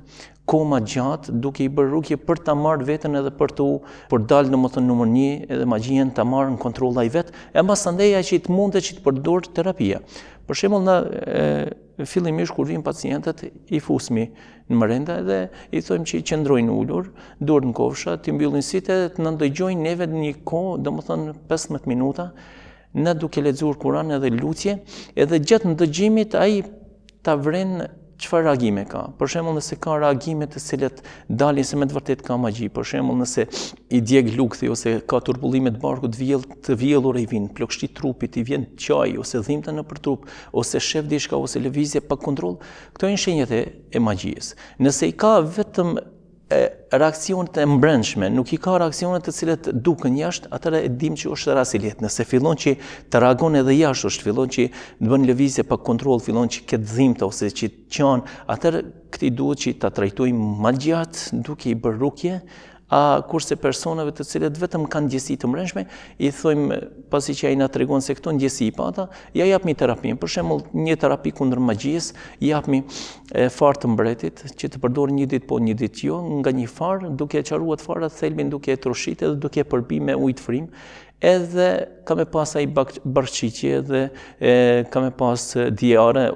koma gjatë duke i bërë rrugë për ta marrë veten edhe për të për por dal domethënë numër 1 edhe magjinë ta marrë në kontrollaj vet, e mbas sandeja që të mundet që të përdor terapi. Për shembull në fillimish kur vim pacientet i fusmi në mërenda dhe i thojmë që i qëndrojnë ullur, durr në kofsha, të mbyllin sitë edhe të nëndëgjojnë neve në një ko, domethënë më thënë 15 minuta, në duke ledzur kuran edhe lutje, edhe gjatë nëndëgjimit a i të vrenë çfarë reagime ka. Për shembull, nëse ka reagime të cilat dalin se me të vërtet ka magji, për shembull, nëse i djeg lukthi ose ka turbullime të barkut të vjellur i vinë, plokshti trupit i vjen qaj ose dhimbta nëpër trup, ose shef ose lëvizje pa kontroll, këto janë shenjat e magjisë. Nëse i ka vetëm reakcionet e mbrëndshme, nuk i ka reakcionet të cilët duke jashtë, ashtë, atër e dim që është rasiljet, nëse fillon që të reagon edhe jashtë, është fillon që në bënë levizje pa kontrol, fillon që këtë dhimta ose që të qanë, atër këti duhet që të trajtojmë më gjatë, duke i bërë rukje, a kurse personave të cilët vetëm kanë gjësi të mrenshme, i thojmë, pasi që ajna të regonë se këto në gjësi i pata, ja japëmi terapin. Për shemëll, një terapi kundër magjis, japëmi farë të mbretit, që të përdorë një ditë po një ditë jo, nga një farë, duke e qaruat farë thelbin, duke e trushit edhe duke e përbi me ujtë frimë, edhe ka me pas ai barçiçje dhe e, ka me pas diare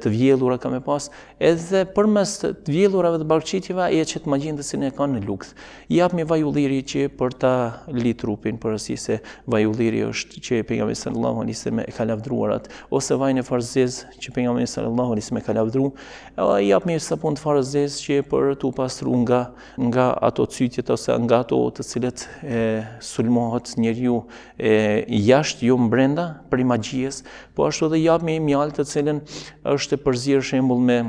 të vjellura ka me pas edhe përmes të vjellurave të barçiçjeve ai çet magjëndësin e ka në luks i jap me vaj ulliri që për ta li trupin por si se vaj ulliri është që pejgamberi sallallahu alaihi dhe selamu ka lavdruar ose vajnë e farzez që pejgamberi sallallahu alaihi dhe selamu ka lavdruar ai jap me sapun të farzez që për të pastruar nga nga ato cytjet ose nga ato të cilet e sulmohet njeriu jashtë ju më brenda, për i magjies, po ashtu dhe japë me i mjallë të cilën është e përzirë shembul me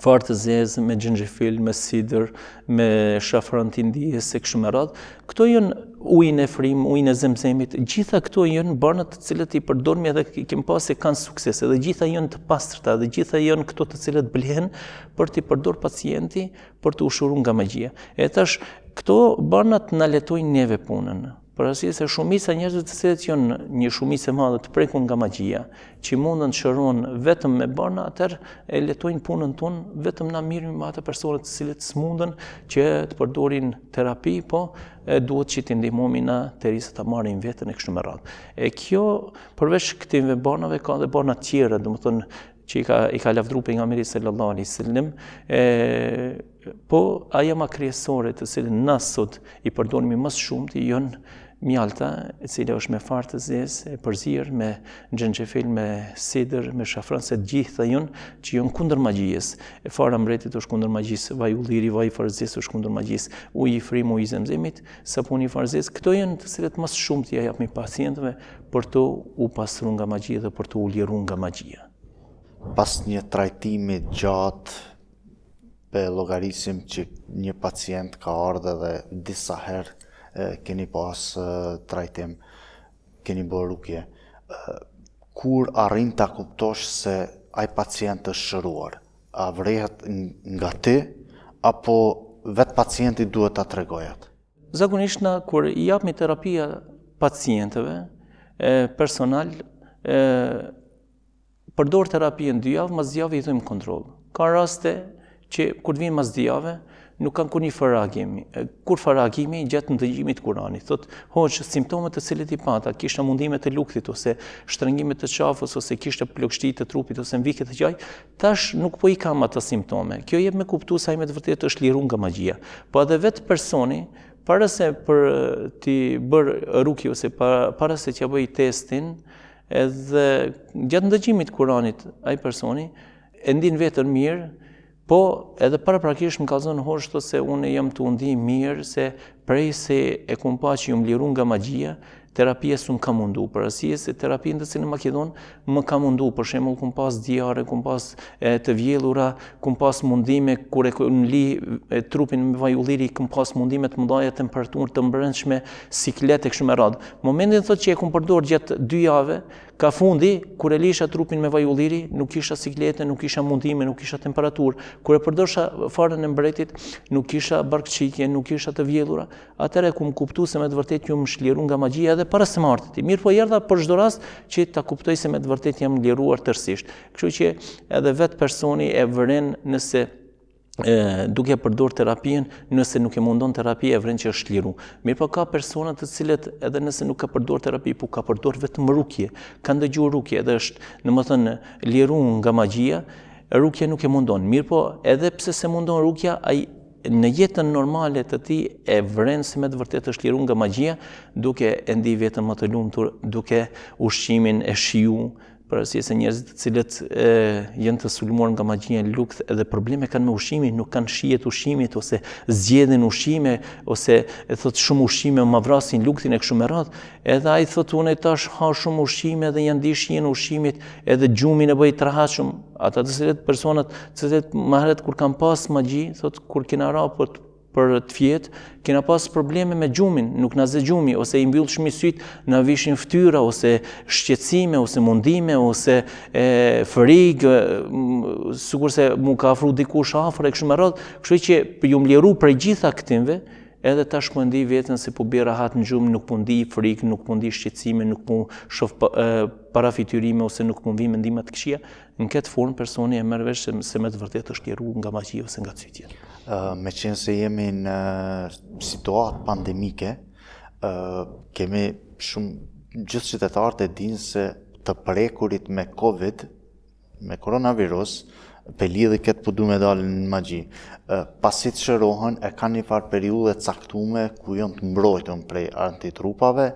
farë të zezë, me gjengjefil, me sidër, me shafran të indije, se këshu me radhë. Këto jënë ujnë e frim, ujnë e zemzemit, gjitha këto jënë barnët të cilët i përdormi edhe kemë pas e kanë sukses, edhe gjitha jënë të pastrëta, dhe gjitha jënë këto të cilët blenë për të i përdor pacienti për të ushurun nga magjia. Eta është, këto bërnët në letojnë neve punën përrasi se shumisa njerëzve të cilët janë një shumisë e madhe të prekun nga magjia, që mundën të shëronë vetëm me bën, atër e letojnë punën tonë vetëm na mirë me ata persona të cilët smundën që të përdorin terapi, po e duhet që t'i ndihmojmë na derisa ta marrin veten e kështu me radhë. E kjo përveç këtij me bënave ka edhe bëna të tjera, domethënë që i ka, i ka lafdru nga meri e, po aja ma kryesore të sëllin nësot i përdonimi mësë shumë të jënë mjalta, e cilë është me farë të zes, e përzirë, me gjenqefil, me sidër, me shafran, se gjithë dhe jënë që jënë kundër magjijës. E farë amretit është kundër magjijës, vaj u liri, vaj farë është kundër magjijës, u i frim, u i zemzimit, së puni këto jënë të sretë mësë shumë të mi pacientëve për të u pasru nga magjijë dhe për të u liru nga magjijë. Pas një trajtimi gjatë për logarisim që një pacient ka ardhe dhe disa herë keni pas trajtim, keni bërë rukje. Kur arrin të kuptosh se ai pacient është shëruar, a vrehet nga ti, apo vetë pacienti duhet të tregojat? Zagunisht në kur i japmi terapia pacientëve personal, e, përdor terapien dy javë, mas dy javë i thujmë kontrolë. Ka raste që kur të vinë mas dy javë, nuk kanë kur një faragimi. Kur faragimi, gjatë në dëgjimit kurani. Thot, hoqë, simptomet të cilët i pata, kishtë mundimet të lukthit, ose shtërëngimet të qafës, ose kishtë plokshti të trupit, ose në vikit të gjaj, tash nuk po i kam ata simptome. Kjo jep me kuptu sa ime të vërtet të shliru nga magjia. Po edhe vetë personi, para se për ti bërë rukjë, ose para se që bëj testin, edhe gjatë në dëgjimit kuranit, personi, e ndin vetën mirë, Po, edhe para më ka zënë hoshtë se unë jam të undi mirë, se prej se e kumpa që ju më liru nga magjia, terapia së më ka mundu, për asije se terapia në të sinë Makedon më ka mundu, për shemull, këm pas diare, këm pas të vjelura, këm pas mundime, kër e në li trupin me vaj ulliri, këm pas mundime të mëdaje temperatur të mbërëndshme, siklete, këshme radë. Momentin thët që e këm përdor gjatë dy jave, ka fundi, kër e lisha trupin me vaj ulliri, nuk isha siklete, nuk isha mundime, nuk isha temperatur, kër e përdorësha farën e mbretit, nuk isha barkëqikje, nuk isha të vjelura, atër e këm kuptu se me të vërtet ju më shliru nga magjia edhe para se më ti. Mirë po erdha për shdo rast që ta kuptoj se me të vërtet jam liruar tërsisht. Kështu që edhe vetë personi e vërin nëse duke përdor terapien nëse nuk e mundon terapia, e vren që është liru. Mirë po ka personat të cilet edhe nëse nuk ka përdor terapi, po ka përdor vetëm rukje, kanë ndëgju rukje edhe është në më thënë liru nga magjia, rukje nuk e mundon. Mirë po, edhe pse se mundon rukja, ai në jetën normalet të ti e vrenë me të vërtet të shliru nga magjia, duke e ndi vetën më të lumë duke ushqimin e shiu, për se njerëzit të cilët e, jenë të sulmuar nga magjia e lukth edhe probleme kanë me ushqimin, nuk kanë shijet ushimit ushqimit ose zgjedhin ushqime ose e thot shumë ushqime ma vrasin luktin e këshumë e ratë, edhe ai thot unë tash ha shumë ushqime dhe janë di shijen ushqimit edhe gjumin e bëj të shumë. Ata të cilët personat, të cilët më kur kanë pas magji, thot kur kina ra për të për të fjetë, kena pas probleme me gjumin, nuk nëzë gjumi, ose i mbyllë shmi sytë, në vishin ftyra, ose shqecime, ose mundime, ose fërigë, së se mu ka afru diku shafrë, e kështë më kështë që ju më ljeru për gjitha këtimve, edhe ta shpëndi vetën se po bera hatë në gjumë, nuk pëndi po frikë, nuk pëndi po shqecime, nuk pëndi po shofë parafityrime ose nuk pëndi mendimet këshia, në këtë formë personi e mërëvesh se me të vërtet është ljeru nga magjia ose nga cytjen. Me qenë se jemi në situatë pandemike, kemi shumë gjithë qytetarët e dinë se të prekurit me Covid, me koronavirus, për lidhë i këtë përdu me dalë në magji. Pasit shërohen, e ka një farë periudet caktume ku janë të mbrojtën prej antitrupave,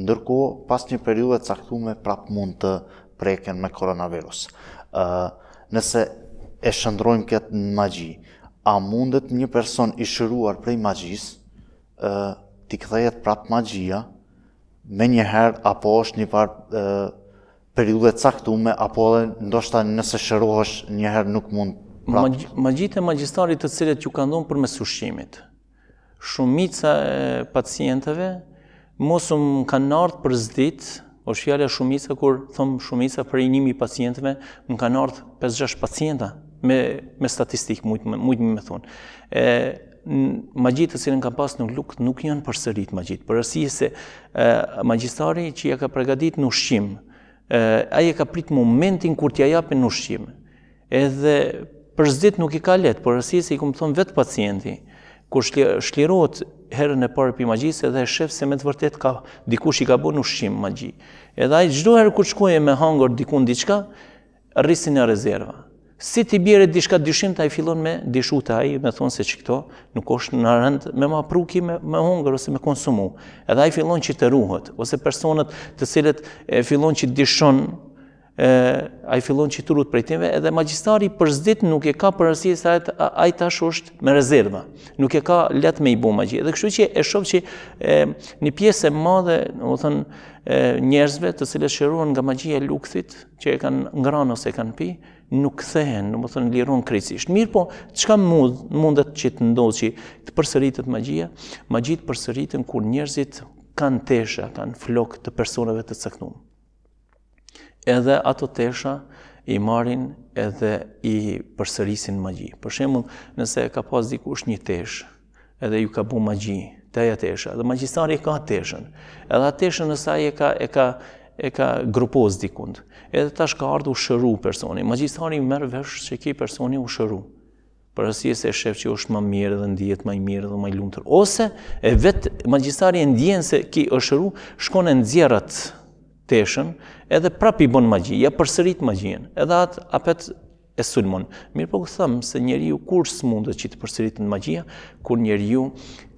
ndërkohë pas një periudet caktume prap mund të preken me koronavirus. Nëse e shëndrojmë këtë në magji, a mundet një person i shëruar prej magjis, t'i këthejet prap magjia, me njëherë, apo është një par uh, periudet caktume, apo edhe ndoshta nëse shërohesh njëherë nuk mund prap. Magj magjit e magjistarit të cilët që ka ndonë për mes ushqimit, shumica e pacienteve, mosëm kanë nartë për zdit, o po shjale shumica, kur thëmë shumica për i njimi pacienteve, më kanë nartë 5-6 pacienta, me statistikë, mujtë me thonë. Magjitë të cilën ka pasë nuk lukët nuk janë përsërit magjitë, për është se magjistari që ja ka pregadit në shqimë, aje ka prit momentin kur t'ja japë në shqimë, edhe për zditë nuk i ka letë, për është i se i këmë thonë vetë pacienti, kur shlirot herën e parë për magjitë, edhe e shëfë se me të vërtet ka dikush i ka bo në shqimë magjitë. Edhe aje gjdo herë kur shkuje me hangër dikun diqka, rrisin e rezerva si ti bjerë e dishka dyshim të fillon me dishu të me thonë se që këto nuk është në rëndë me ma pruki, me, hungër ose me konsumu. Edhe ajë fillon që të ruhët, ose personët të cilët e fillon që dishon, a i fillon që të për e timve, edhe magjistari për zdit nuk e ka për rësie sa a i tash është me rezerva, nuk e ka let me i bu magji. Edhe kështu që e shof që një piesë e madhe, o thënë, njerëzve të cilët shëruan nga magjia e lukëthit, që e kanë ngranë ose e kanë pi, nuk këthehen, në më thënë liron krisisht. Mirë po, qëka mundet që të ndodhë që të përsëritët magjia? Magjit përsëritën kur njerëzit kanë tesha, kanë flok të personeve të cëknumë. Edhe ato tesha i marin edhe i përsërisin magji. Për shemëll, nëse ka pas dikush një tesh, edhe ju ka bu magji, të aja tesha, dhe magjistari ka teshen, edhe ateshen nësa e ka, e ka, e ka grupos dikund. Edhe tash ka ardhur shëru personi. Magjistari merr vesh se ki personi u shëru. Për arsye se shef që është më mirë dhe ndihet më i mirë dhe më i lumtur. Ose e vet magjistari e ndjen se ki është shëru, shkon në nxjerrat teshën, edhe prapë i bën magji, ja përsërit magjin. Edhe atë apet e sulmon. Mirë po këtë them se njeriu kur mundët që të përsërit në magjia, kur njeriu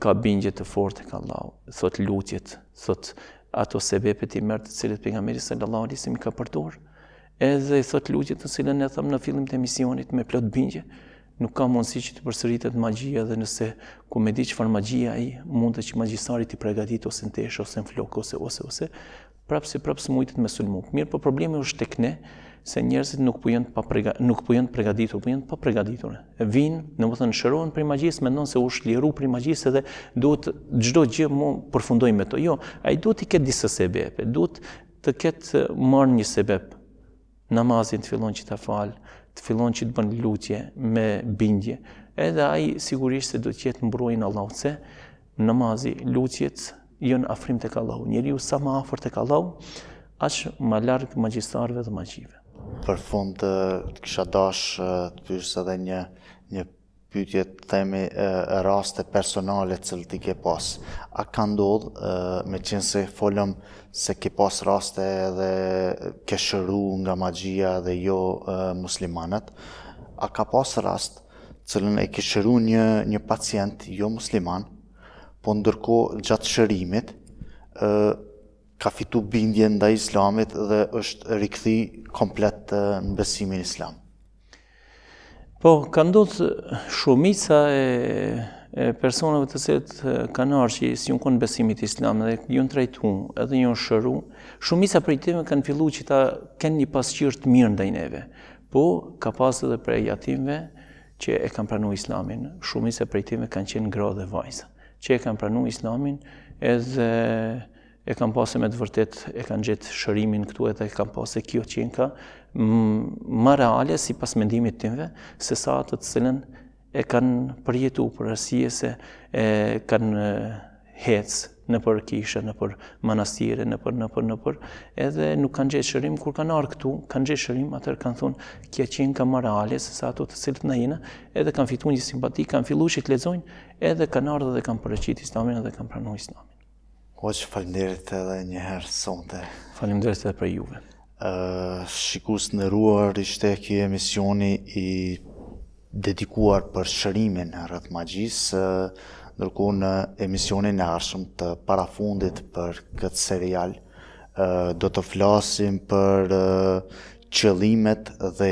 ka bindje të forte ka Allahu, thot lutjet, thot ato sebepe ti mërë të cilët për nga meri së lëllohë se mi ka përdojrë. Edhe i thot lugjet në cilën e thëmë në fillim të emisionit me plot bingje, nuk ka mundësi që të përsëritet magjia dhe nëse ku me di që farë magjia i mundë dhe që magjisari të pregatit ose në tesh, ose në flok, ose, ose, ose, prapë si prapë së mujtët me sulmuk. Mirë, po problemi është tek ne, se njerëzit nuk po jenë prega, nuk po jenë përgatitur, po janë pa përgatitur. Vin, domethënë shërohen për magjisë, mendon se u shliru për magjisë dhe duhet çdo gjë mu përfundoj me to. Jo, ai duhet i ketë disa sebep, duhet të ketë marr një sebep. Namazin të fillon që ta fal, të fillon që të bën lutje me bindje. Edhe ai sigurisht se do të jetë mbrojën Allahu se namazi, lutjet janë afrim tek Allahu. Njeriu sa më afër tek Allahu, aq më larg magjistarëve dhe magjive për fund të kisha dash të pyshës edhe një një pytje të temi raste personale cilë ti ke pas. A ka ndodhë me qenë se folëm se ke pas raste dhe ke shëru nga magjia dhe jo muslimanët. A ka pas rast cilën e ke shëru një një pacient jo musliman po ndërko gjatë shërimit ka fitu bindje nda islamit dhe është rikëthi komplet në besimin islam. Po, ka ndodhë shumica e personave të set kanë arë që si unë konë besimit islam dhe ju në trajtu edhe ju në shëru, shumica për i teme kanë fillu që ta kenë një pasqirë të mirë ndajneve, po ka pasë edhe për e jatimve që e kanë pranu islamin, shumica për i teme kanë qenë gra dhe vajza, që e kanë pranu islamin edhe e kam pasë me të vërtet, e kam gjithë shërimin këtu edhe e kam pasë e kjo qenë ka më reale si pas mendimit timve, se sa atë të cilën e kanë përjetu për rësie se e kanë hecë në për kishë, në për manastire, në për, në për, në për, edhe nuk kanë gjithë shërim, kur kanë arë këtu, kanë gjithë shërim, atër kanë thunë, kjo qenë ka marë se sa ato të cilët në jena, edhe kanë fitu një simpati, kanë fillu që të lezojnë, edhe kanë arë dhe kanë përreqit islamin, edhe kanë pranu islamin. Hoqë po, falimderit edhe njëherë sonte. Falimderit edhe për juve. shikus në ruar ishte kje emisioni i dedikuar për shërimin rrëth magjis, nërku në emisionin e arshëm të parafundit për këtë serial, do të flasim për qëlimet dhe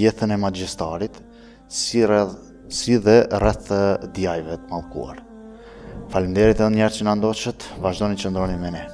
jetën e magjistarit, si, si dhe rrëth djajve të malkuarë. Falimderit edhe njerë që në ndoqët, vazhdoni që ndroni me ne.